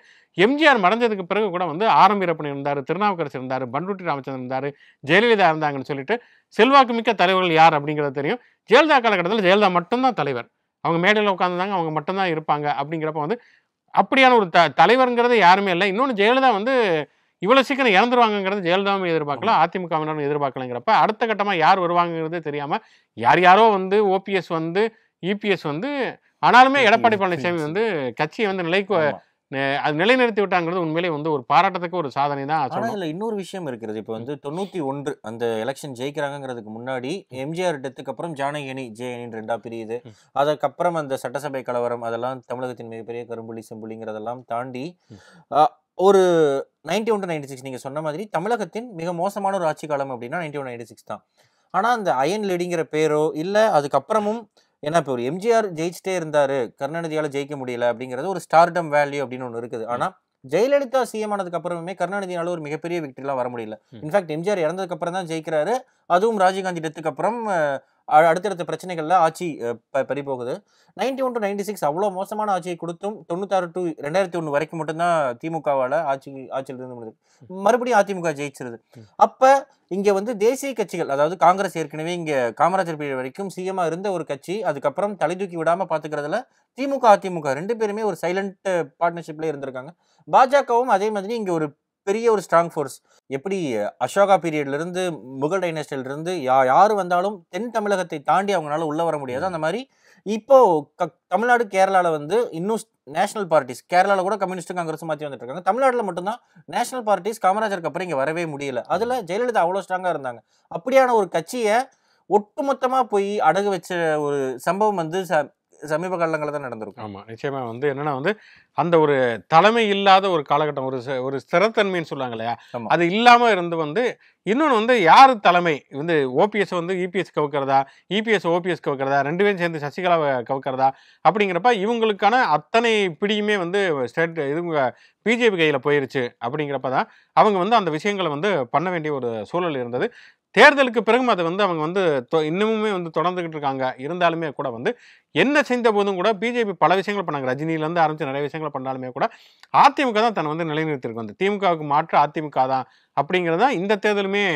எம்ஜிஆர் மறைஞ்சதுக்கு பிறகு கூட வந்து ஆரம்பிரப்பணி இருந்தார் திருநாவுக்கரசு இருந்தார் பன்ருட்டி ராமச்சந்திரன் இருந்தார் ஜெயலலிதா இருந்தாங்கன்னு சொல்லிட்டு மிக்க தலைவர்கள் யார் அப்படிங்கிறது தெரியும் ஜெயலலிதா காலகட்டத்தில் ஜெயலலிதா மட்டும்தான் தலைவர் அவங்க மேடையில் உட்காந்துருந்தாங்க அவங்க மட்டும்தான் இருப்பாங்க அப்படிங்கிறப்ப வந்து அப்படியான ஒரு த தலைவருங்கிறது யாருமே இல்லை இன்னொன்று ஜெயலலிதா வந்து இவ்வளோ சீக்கிரம் இறந்துருவாங்கிறது ஜெயலலிதாவும் எதிர்பார்க்கல அதிமுகவினரும் எதிர்பார்க்கலங்கிறப்ப அடுத்த கட்டமாக யார் வருவாங்கிறதே தெரியாமல் யார் யாரோ வந்து ஓபிஎஸ் வந்து இபிஎஸ் வந்து ஆனாலுமே எடப்பாடி பழனிசாமி வந்து கட்சியை வந்து நிலைக்கு அது நிலைநிறுத்தி விட்டாங்கிறது உண்மையிலே வந்து ஒரு பாராட்டத்துக்கு ஒரு சாதனை தான் ஆனால் இன்னொரு விஷயம் இருக்கிறது இப்போ வந்து தொண்ணூற்றி ஒன்று அந்த எலெக்ஷன் ஜெயிக்கிறாங்கிறதுக்கு முன்னாடி எம்ஜிஆர் டெத்துக்கு அப்புறம் ஜே அணி ரெண்டாக பிரியுது அதுக்கப்புறம் அந்த சட்டசபை கலவரம் அதெல்லாம் தமிழகத்தின் மிகப்பெரிய கரும்புலி செம்புலிங்கிறதெல்லாம் தாண்டி ஒரு ninety one to ninety six நீங்கள் சொன்ன மாதிரி தமிழகத்தின் மிக மோசமான ஒரு ஆட்சி காலம் அப்படின்னா நைன்டி ஒன் நைன்டி சிக்ஸ் தான் ஆனால் அந்த அயன் லெடிங்கிற பேரோ இல்லை அதுக்கப்புறமும் ஏன்னா இப்போ ஒரு எம்ஜிஆர் ஜெயிச்சிட்டே இருந்தார் கருணாநிதியால் ஜெயிக்க முடியல அப்படிங்கிறது ஒரு ஸ்டார்டம் வேல்யூ அப்படின்னு ஒன்று இருக்குது ஆனால் ஜெயலலிதா சிஎம் ஆனதுக்கு அப்புறமே கருணாநிதியால ஒரு மிகப்பெரிய விக்டரியெலாம் வர முடியல இன்ஃபேக்ட் எம்ஜிஆர் இறந்ததுக்கு அப்புறம் தான் ஜெயிக்கிறாரு அதுவும் ராஜீவ்காந்தி டெத்துக்கு அப்புறம் அடுத்தடுத்த பிரச்சனைகளில் ஆட்சி பறி போகுது ninety one to ninety six அவ்வளோ மோசமான ஆட்சியை கொடுத்தும் தொண்ணூத்தாறு டு ரெண்டாயிரத்தி ஒன்று வரைக்கும் மட்டும்தான் திமுகவால் ஆட்சி ஆட்சியில் இருந்து முடியுது மறுபடியும் அதிமுக ஜெயிச்சிருது அப்போ இங்கே வந்து தேசிய கட்சிகள் அதாவது காங்கிரஸ் ஏற்கனவே இங்கே காமராஜர் பீரியட் வரைக்கும் சிஎம்மா இருந்த ஒரு கட்சி அதுக்கப்புறம் தலை தூக்கி விடாமல் பார்த்துக்கிறதுல திமுக அதிமுக ரெண்டு பேருமே ஒரு சைலண்ட் பார்ட்னர்ஷிப்லேயே இருந்திருக்காங்க பாஜகவும் அதே மாதிரி இங்கே ஒரு பெரிய ஒரு ஸ்ட்ராங் ஃபோர்ஸ் எப்படி அசோகா பீரியட்லேருந்து முகல் டைனஸ்டிலிருந்து யா யார் வந்தாலும் தென் தமிழகத்தை தாண்டி அவங்களால உள்ளே வர முடியாது அந்த மாதிரி இப்போது க தமிழ்நாடு கேரளாவில் வந்து இன்னும் நேஷனல் பார்ட்டிஸ் கேரளாவில் கூட கம்யூனிஸ்ட் காங்கிரஸ் மாற்றி வந்துட்டு இருக்காங்க தமிழ்நாட்டில் மட்டும்தான் நேஷனல் பார்ட்டிஸ் காமராஜருக்கு அப்புறம் இங்கே வரவே முடியல அதில் ஜெயலலிதா அவ்வளோ ஸ்ட்ராங்காக இருந்தாங்க அப்படியான ஒரு கட்சியை ஒட்டுமொத்தமாக போய் அடகு வச்ச ஒரு சம்பவம் வந்து ச சமீப காலங்களில் தான் நடந்திருக்கும் ஆமாம் நிச்சயமாக வந்து என்னென்னா வந்து அந்த ஒரு தலைமை இல்லாத ஒரு காலகட்டம் ஒரு ஒரு ஸ்திரத்தன்மைன்னு சொல்லுவாங்க இல்லையா அது இல்லாமல் இருந்து வந்து இன்னொன்று வந்து யார் தலைமை வந்து ஓபிஎஸ் வந்து இபிஎஸ் கவுக்கிறதா இபிஎஸ் ஓபிஎஸ் கவுக்கிறதா ரெண்டு பேரும் சேர்ந்து சசிகலாவை கவுக்கிறதா அப்படிங்கிறப்ப இவங்களுக்கான அத்தனை பிடியுமே வந்து ஸ்டேட் இது பிஜேபி கையில் போயிருச்சு அப்படிங்கிறப்ப தான் அவங்க வந்து அந்த விஷயங்களை வந்து பண்ண வேண்டிய ஒரு சூழல் இருந்தது தேர்தலுக்கு பிறகும் அதை வந்து அவங்க வந்து இன்னமுமே வந்து தொடர்ந்துகிட்டு இருக்காங்க இருந்தாலுமே கூட வந்து என்ன செய்த போதும் கூட பிஜேபி பல விஷயங்கள் பண்ணாங்க ரஜினியிலேருந்து ஆரம்பித்து நிறைய விஷயங்கள் பண்ணாலுமே கூட அதிமுக தான் தன்னை வந்து நிலைநிறுத்திருக்கு வந்து திமுகவுக்கு மாற்று அதிமுக தான் அப்படிங்கிறது தான் இந்த தேர்தலுமே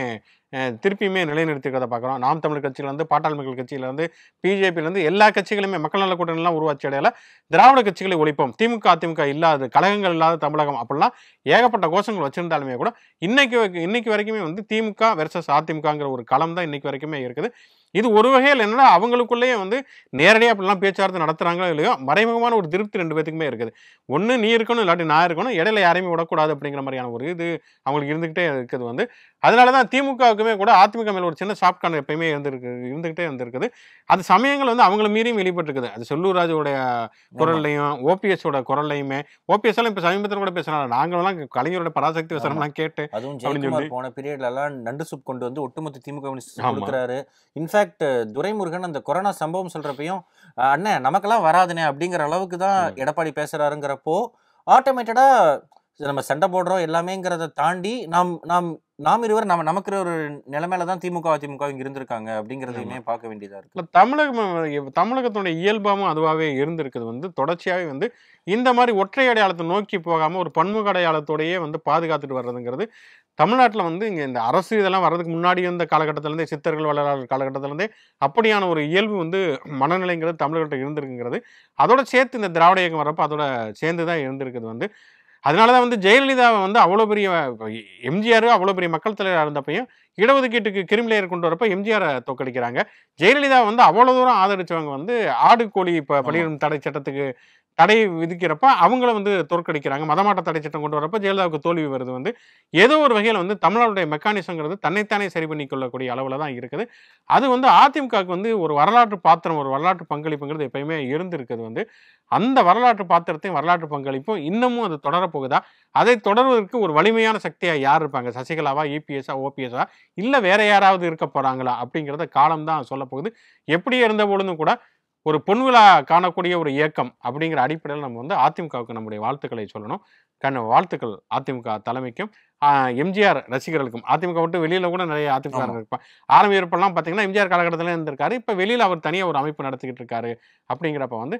திருப்பியுமே நிலைநிறுத்திக்கிறத பார்க்குறோம் நாம் தமிழ் கட்சியிலேருந்து பாட்டாள் மக்கள் கட்சியிலேருந்து பிஜேபியிலேருந்து எல்லா கட்சிகளுமே மக்கள் நல கூட்டணிலாம் உருவாச்சி இடையில திராவிட கட்சிகளை ஒழிப்போம் திமுக அதிமுக இல்லாத கழகங்கள் இல்லாத தமிழகம் அப்படிலாம் ஏகப்பட்ட கோஷங்கள் வச்சுருந்தாலுமே கூட இன்னைக்கு இன்னைக்கு வரைக்குமே வந்து திமுக வெர்சஸ் அதிமுகங்கிற ஒரு களம் தான் இன்னைக்கு வரைக்குமே இருக்குது இது ஒரு வகையில் என்னென்னா அவங்களுக்குள்ளேயே வந்து நேரடியாக அப்படிலாம் பேச்சுவார்த்தை நடத்துகிறாங்களோ இல்லையோ மறைமுகமான ஒரு திருப்தி ரெண்டு பேத்துக்குமே இருக்குது ஒன்று நீ இருக்கணும் இல்லாட்டி நான் இருக்கணும் இடையில யாரையுமே விடக்கூடாது அப்படிங்கிற மாதிரியான ஒரு இது அவங்களுக்கு இருந்துக்கிட்டே இருக்குது வந்து அதனால தான் திமுகவுக்குமே கூட அதிமுக மேலே ஒரு சின்ன சாப்ட்கான எப்பயுமே இருந்துருக்கு இருந்துக்கிட்டே இருந்திருக்குது அது சமயங்கள் வந்து அவங்கள மீறியும் வெளிப்பட்டுருக்குது அது செல்லூர் ராஜுடைய குரல்லையும் ஓபிஎஸோட குரல்லையுமே ஓபிஎஸ் எல்லாம் இப்போ சமீபத்தில் கூட பேசினாங்க நாங்களாம் கலைஞரோட பராசக்தி வசனம்லாம் கேட்டு அதுவும் போன பீரியட்ல நண்டு சூப் கொண்டு வந்து ஒட்டுமொத்த திமுக இன்ஃபேக்ட் இன்ஃபேக்ட் துரைமுருகன் அந்த கொரோனா சம்பவம் சொல்கிறப்பையும் அண்ணன் நமக்கெல்லாம் வராதுனே அப்படிங்கிற அளவுக்கு தான் எடப்பாடி பேசுகிறாருங்கிறப்போ ஆட்டோமேட்டடாக நம்ம சண்டை போடுறோம் எல்லாமேங்கிறத தாண்டி நாம் நாம் நாம் இருவர் நம்ம நமக்கு ஒரு நிலைமையில தான் திமுக அதிமுக இங்க இருந்திருக்காங்க அப்படிங்கிறதையுமே பார்க்க வேண்டியதா இருக்கு தமிழகம் தமிழகத்துடைய இயல்பாகவும் அதுவாகவே இருந்திருக்குது வந்து தொடர்ச்சியாகவே வந்து இந்த மாதிரி ஒற்றை அடையாளத்தை நோக்கி போகாம ஒரு பன்முக அடையாளத்தோடையே வந்து பாதுகாத்துட்டு வர்றதுங்கிறது தமிழ்நாட்டில் வந்து இங்கே இந்த அரசு இதெல்லாம் வர்றதுக்கு முன்னாடி இருந்த காலகட்டத்திலேருந்தே சித்தர்கள் வளராளர் காலகட்டத்திலேருந்தே அப்படியான ஒரு இயல்பு வந்து மனநிலைங்கிறது தமிழர்கள்ட்ட இருந்திருக்குங்கிறது அதோட சேர்த்து இந்த திராவிட இயக்கம் வரப்போ அதோட சேர்ந்து தான் இருந்திருக்குது வந்து அதனால தான் வந்து ஜெயலலிதாவை வந்து அவ்வளோ பெரிய எம்ஜிஆர் அவ்வளோ பெரிய மக்கள் தலைவராக இருந்தப்பையும் இடஒதுக்கீட்டுக்கு கிரிமிலேயர் கொண்டு வரப்போ எம்ஜிஆரை தோக்கடிக்கிறாங்க ஜெயலலிதா வந்து அவ்வளோ தூரம் ஆதரித்தவங்க வந்து ஆடு கோழி இப்போ பணியிடும் தடை சட்டத்துக்கு தடை விதிக்கிறப்ப அவங்கள வந்து தோற்கடிக்கிறாங்க மதமாட்ட தடை சட்டம் கொண்டு வரப்ப ஜெயலலிதாவுக்கு தோல்வி வருது வந்து ஏதோ ஒரு வகையில் வந்து தமிழர்களுடைய மெக்கானிசங்கிறது தன்னைத்தானே சரி பண்ணிக்கொள்ளக்கூடிய அளவில் தான் இருக்குது அது வந்து அதிமுகவுக்கு வந்து ஒரு வரலாற்று பாத்திரம் ஒரு வரலாற்று பங்களிப்புங்கிறது எப்பயுமே இருந்திருக்குது வந்து அந்த வரலாற்று பாத்திரத்தையும் வரலாற்று பங்களிப்பும் இன்னமும் அது தொடரப்போகுதா அதை தொடர்வதற்கு ஒரு வலிமையான சக்தியாக யார் இருப்பாங்க சசிகலாவா இபிஎஸ்ஆ ஓபிஎஸ்ஆ இல்லை வேற யாராவது இருக்க போகிறாங்களா அப்படிங்கிறத காலம் தான் சொல்ல போகுது எப்படி இருந்த பொழுதும் கூட ஒரு பொன் விழா காணக்கூடிய ஒரு இயக்கம் அப்படிங்கிற அடிப்படையில் நம்ம வந்து அதிமுகவுக்கு நம்முடைய வாழ்த்துக்களை சொல்லணும் கண்ண வாழ்த்துக்கள் அதிமுக தலைமைக்கும் எம்ஜிஆர் ரசிகர்களுக்கும் அதிமுக விட்டு வெளியில் கூட நிறைய அதிமுக இருப்பாங்க ஆரம்பி இருப்பெல்லாம் பார்த்தீங்கன்னா எம்ஜிஆர் காலகட்டத்தில் இருந்திருக்காரு இப்போ வெளியில் அவர் தனியாக ஒரு அமைப்பு நடத்திக்கிட்டு இருக்காரு அப்படிங்கிறப்ப வந்து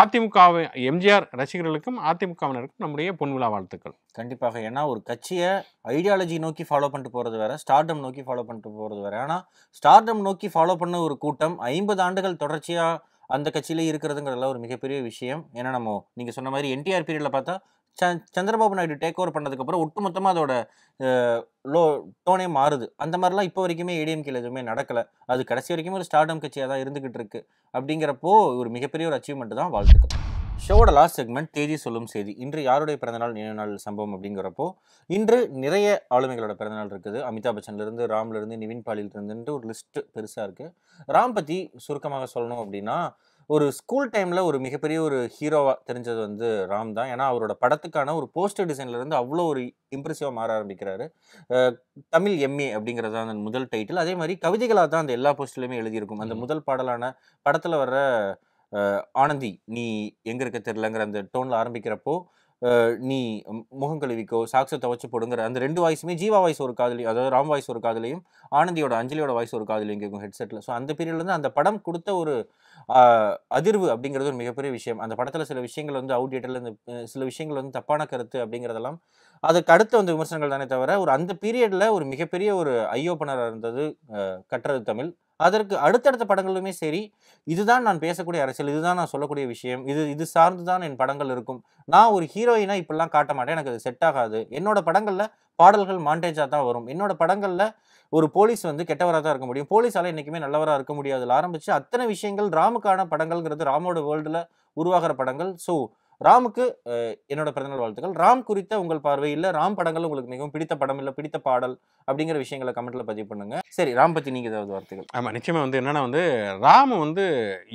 அதிமுகவை எம்ஜிஆர் ரசிகர்களுக்கும் அதிமுகவினருக்கும் நம்முடைய பொன்விழா வாழ்த்துக்கள் கண்டிப்பாக ஏன்னா ஒரு கட்சியை ஐடியாலஜி நோக்கி ஃபாலோ பண்ணிட்டு போகிறது வேறு ஸ்டார்டம் நோக்கி ஃபாலோ பண்ணிட்டு போகிறது வேற ஆனால் ஸ்டார்டம் நோக்கி ஃபாலோ பண்ண ஒரு கூட்டம் ஐம்பது ஆண்டுகள் தொடர்ச்சியாக அந்த கட்சியிலே இருக்கிறதுங்கிறதெல்லாம் ஒரு மிகப்பெரிய விஷயம் ஏன்னா நம்ம நீங்கள் சொன்ன மாதிரி என்டிஆர் பீரியடில் பார்த்தா சந்திரபாபு நாயுடு டேக் ஓவர் பண்ணதுக்கப்புறம் ஒட்டுமொத்தமாக அதோட லோ டோனே மாறுது அந்த மாதிரிலாம் இப்போ வரைக்குமே ஏடிஎம்கேல எதுவுமே நடக்கலை அது கடைசி வரைக்குமே ஒரு ஸ்டார்டம் கட்சியாக தான் இருந்துகிட்டு இருக்கு அப்படிங்கிறப்போ ஒரு மிகப்பெரிய ஒரு அச்சீவ்மெண்ட் தான் வாழ்த்துக்கள் ஷோவோட லாஸ்ட் செக்மெண்ட் தேதி சொல்லும் செய்தி இன்று யாருடைய பிறந்தநாள் நினைவு நாள் சம்பவம் அப்படிங்கிறப்போ இன்று நிறைய ஆளுமைகளோட பிறந்தநாள் இருக்குது அமிதாப் பச்சன்லேருந்து ராம்லேருந்து நிவின் பாலிலிருந்துன்ட்டு ஒரு லிஸ்ட் பெருசாக இருக்குது ராம் பற்றி சுருக்கமாக சொல்லணும் அப்படின்னா ஒரு ஸ்கூல் டைமில் ஒரு மிகப்பெரிய ஒரு ஹீரோவாக தெரிஞ்சது வந்து ராம் தான் ஏன்னா அவரோட படத்துக்கான ஒரு போஸ்டர் டிசைன்லேருந்து அவ்வளோ ஒரு இம்ப்ரெசிவாக மாற ஆரம்பிக்கிறாரு தமிழ் எம்ஏ அப்படிங்கிறது தான் அந்த முதல் டைட்டில் அதே மாதிரி கவிதைகளாக தான் அந்த எல்லா போஸ்டர்லையுமே எழுதியிருக்கும் அந்த முதல் பாடலான படத்தில் வர்ற ஆனந்தி நீ எங்கே இருக்க தெரிலங்கிற அந்த டோனில் ஆரம்பிக்கிறப்போ நீ முகம் கழுவிக்கோ சாக்ஸை துவச்சி போடுங்கிற அந்த ரெண்டு வாய்ஸுமே ஜீவா வாய்ஸ் ஒரு காதலையும் அதாவது ராம் வாய்ஸ் ஒரு காதலையும் ஆனந்தியோட அஞ்சலியோட வாய்ஸ் ஒரு காதலையும் கேட்கும் ஹெட்செட்டில் ஸோ அந்த பீரியட்லேருந்து அந்த படம் கொடுத்த ஒரு அதிர்வு அப்படிங்கிறது ஒரு மிகப்பெரிய விஷயம் அந்த படத்தில் சில விஷயங்கள் வந்து அவுடேட்டில் இந்த சில விஷயங்கள் வந்து தப்பான கருத்து அப்படிங்கிறதெல்லாம் அதுக்கு அடுத்து வந்து விமர்சனங்கள் தானே தவிர ஒரு அந்த பீரியடில் ஒரு மிகப்பெரிய ஒரு ஐயோப்பனராக இருந்தது கட்டுறது தமிழ் அதற்கு அடுத்தடுத்த படங்களுமே சரி இதுதான் நான் பேசக்கூடிய அரசியல் இதுதான் நான் சொல்லக்கூடிய விஷயம் இது இது சார்ந்து தான் என் படங்கள் இருக்கும் நான் ஒரு ஹீரோயினா இப்படிலாம் காட்ட மாட்டேன் எனக்கு அது செட் ஆகாது என்னோட படங்களில் பாடல்கள் மாண்டேஜாக தான் வரும் என்னோட படங்களில் ஒரு போலீஸ் வந்து கெட்டவராக தான் இருக்க முடியும் போலீஸால் என்றைக்குமே நல்லவராக இருக்க முடியாதுல ஆரம்பித்து அத்தனை விஷயங்கள் ராமுக்கான படங்கள்ங்கிறது ராமோட வேர்ல்டில் உருவாகிற படங்கள் ஸோ ராமுக்கு என்னோட பிறந்தநாள் வாழ்த்துக்கள் ராம் குறித்த உங்கள் பார்வையில் ராம் படங்கள் உங்களுக்கு மிகவும் பிடித்த படம் இல்லை பிடித்த பாடல் அப்படிங்கிற விஷயங்களை கமெண்ட்ல பதிவு பண்ணுங்க சரி ராம் பத்தி நீங்க ஏதாவது வார்த்தைகள் ஆமா நிச்சயமா வந்து என்னன்னா வந்து ராம் வந்து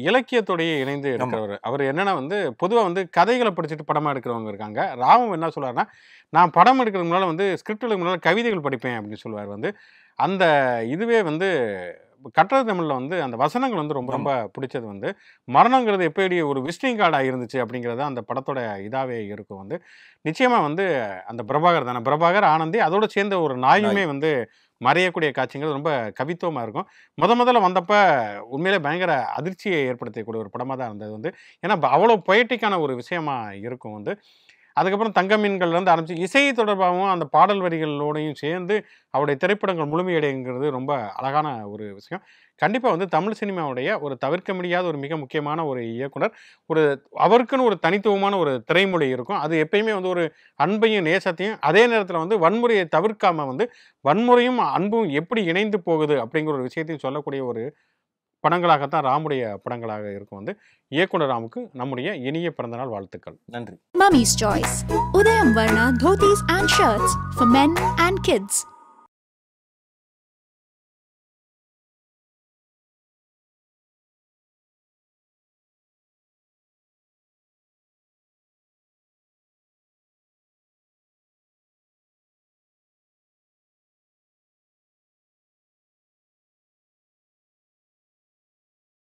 இலக்கியத்தோடய இணைந்து இருக்கிறவர் அவர் என்னன்னா வந்து பொதுவாக வந்து கதைகளை படிச்சுட்டு படமா எடுக்கிறவங்க இருக்காங்க ராமும் என்ன சொல்றாருன்னா நான் படம் எடுக்கிறதுனால வந்து ஸ்கிரிப்ட் முன்னால் கவிதைகள் படிப்பேன் அப்படின்னு சொல்லுவார் வந்து அந்த இதுவே வந்து கற்ற தமிழில் வந்து அந்த வசனங்கள் வந்து ரொம்ப ரொம்ப பிடிச்சது வந்து மரணங்கிறது எப்படி ஒரு விஸ்டிங் கார்டாக இருந்துச்சு அப்படிங்கிறது அந்த படத்தோட இதாகவே இருக்கும் வந்து நிச்சயமாக வந்து அந்த பிரபாகர் தானே பிரபாகர் ஆனந்தி அதோடு சேர்ந்த ஒரு நாயுமே வந்து மறையக்கூடிய காட்சிகள் ரொம்ப கவித்துவமாக இருக்கும் முத முதல்ல வந்தப்போ உண்மையிலே பயங்கர அதிர்ச்சியை ஏற்படுத்தக்கூடிய ஒரு படமாக தான் இருந்தது வந்து ஏன்னா அவ்வளோ பொயட்டிக்கான ஒரு விஷயமா இருக்கும் வந்து அதுக்கப்புறம் தங்க மீன்கள்லேருந்து ஆரம்பித்து இசை தொடர்பாகவும் அந்த பாடல் வரிகளோடையும் சேர்ந்து அவருடைய திரைப்படங்கள் முழுமையடைங்கிறது ரொம்ப அழகான ஒரு விஷயம் கண்டிப்பாக வந்து தமிழ் சினிமாவுடைய ஒரு தவிர்க்க முடியாத ஒரு மிக முக்கியமான ஒரு இயக்குனர் ஒரு அவருக்குன்னு ஒரு தனித்துவமான ஒரு திரைமொழி இருக்கும் அது எப்பயுமே வந்து ஒரு அன்பையும் நேசத்தையும் அதே நேரத்தில் வந்து வன்முறையை தவிர்க்காமல் வந்து வன்முறையும் அன்பும் எப்படி இணைந்து போகுது அப்படிங்கிற ஒரு விஷயத்தையும் சொல்லக்கூடிய ஒரு படங்களாகத்தான் ராமுடைய படங்களாக இருக்கும் வந்து இயக்குனர் ராமுக்கு நம்முடைய இனிய பிறந்தநாள் வாழ்த்துக்கள் நன்றி mummy's choice Udhayam Varna dhotis and shirts for men and kids